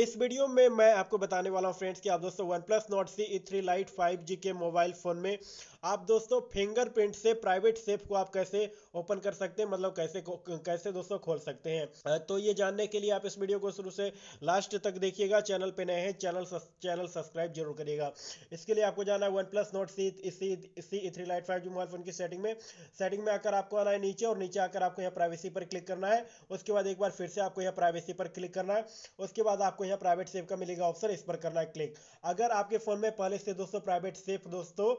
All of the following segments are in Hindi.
इस वीडियो में मैं आपको बताने वाला हूं फ्रेंड्स कि आप दोस्तों OnePlus Nord C E three lite five G के मोबाइल फ़ोन में आप दोस्तों फिंगरप्रिंट से प्राइवेट सेफ को आप कैसे ओपन कर सकते हैं मतलब कैसे कैसे दोस्तों खोल सकते हैं तो ये जानने के लिए आप इस वीडियो को शुरू से लास्ट तक देखिएगा चैनल पे नए हैं चैनल चैनल सब्सक्राइब जरूर करिएगा इसके लिए आपको जाना है OnePlus Nord C C three lite five G mobile phone की सेटिंग में सेटिंग में आकर आपको आना है नीचे और नीचे आकर आपको यहाँ प्राइवेसी पर क्लिक करना है उसके बाद एक बार फिर से आपको यहाँ प्राइवेसी पर क्लिक करना है उसके बाद आपको आपको यहाँ प्राइवेट सेव का मिलेगा ऑप्शन इस पर करना है क्लिक अगर आपके फोन में पहले से दोस्तों प्राइवेट सेफ दोस्तों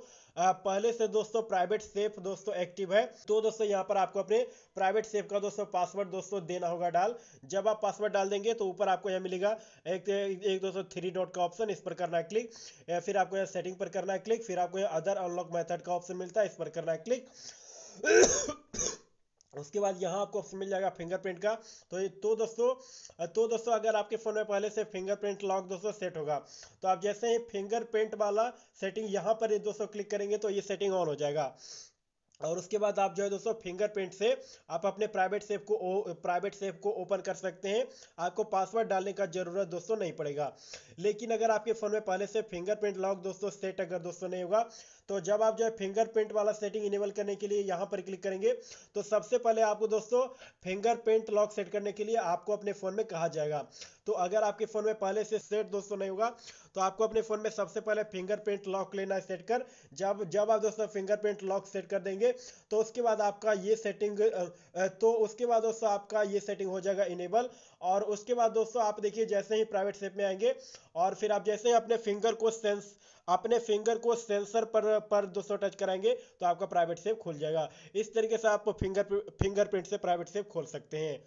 पहले से दोस्तों प्राइवेट सेफ दोस्तों एक्टिव है तो दोस्तों यहाँ पर आपको अपने प्राइवेट सेफ का दोस्तों पासवर्ड दोस्तों देना होगा डाल जब आप पासवर्ड डाल देंगे तो ऊपर आपको यहाँ मिलेगा एक एक दोस्तों थ्री डॉट का ऑप्शन इस पर करना है क्लिक फिर आपको यहाँ सेटिंग पर करना है क्लिक फिर आपको यहाँ अदर अनलॉक मैथड का ऑप्शन मिलता है इस पर करना है क्लिक उसके बाद यहाँ आपको ऑप्शन मिल जाएगा फिंगरप्रिंट का तो ये तो दोस्तों तो दोस्तों अगर आपके फ़ोन में पहले से फिंगरप्रिंट लॉक दोस्तों सेट होगा तो आप जैसे ही फिंगरप्रिंट वाला सेटिंग यहाँ पर दोस्तों क्लिक करेंगे तो ये सेटिंग ऑन हो जाएगा और उसके बाद आप जो है दोस्तों फिंगरप्रिंट से आप अपने प्राइवेट सेफ को प्राइवेट सेफ को ओपन कर सकते हैं आपको पासवर्ड डालने का जरूरत दोस्तों नहीं पड़ेगा लेकिन अगर आपके फ़ोन में पहले से फिंगरप्रिंट लॉक दोस्तों सेट अगर दोस्तों नहीं होगा तो जब आप जो है फिंगरप्रिंट वाला सेटिंग इनेबल करने के लिए यहाँ पर क्लिक करेंगे तो सबसे पहले आपको दोस्तों फिंगरप्रिंट लॉक सेट करने के लिए आपको अपने फ़ोन में कहा जाएगा तो अगर आपके फ़ोन में पहले से सेट दोस्तों नहीं होगा तो आपको अपने फ़ोन में सबसे पहले फिंगरप्रिंट लॉक लेना है सेट कर जब जब आप दोस्तों फिंगरप्रिंट लॉक सेट कर देंगे तो उसके बाद आपका ये सेटिंग तो उसके बाद दोस्तों आपका ये सेटिंग हो जाएगा इनेबल और उसके बाद दोस्तों आप देखिए जैसे ही प्राइवेट सेप में आएंगे और फिर आप जैसे ही अपने फिंगर को सेंस अपने फिंगर को सेंसर पर पर दोस्तों टच कराएंगे तो आपका प्राइवेट सेप खुल जाएगा इस तरीके से आप फिंगर फिंगरप्रिंट से प्राइवेट सेप खोल सकते हैं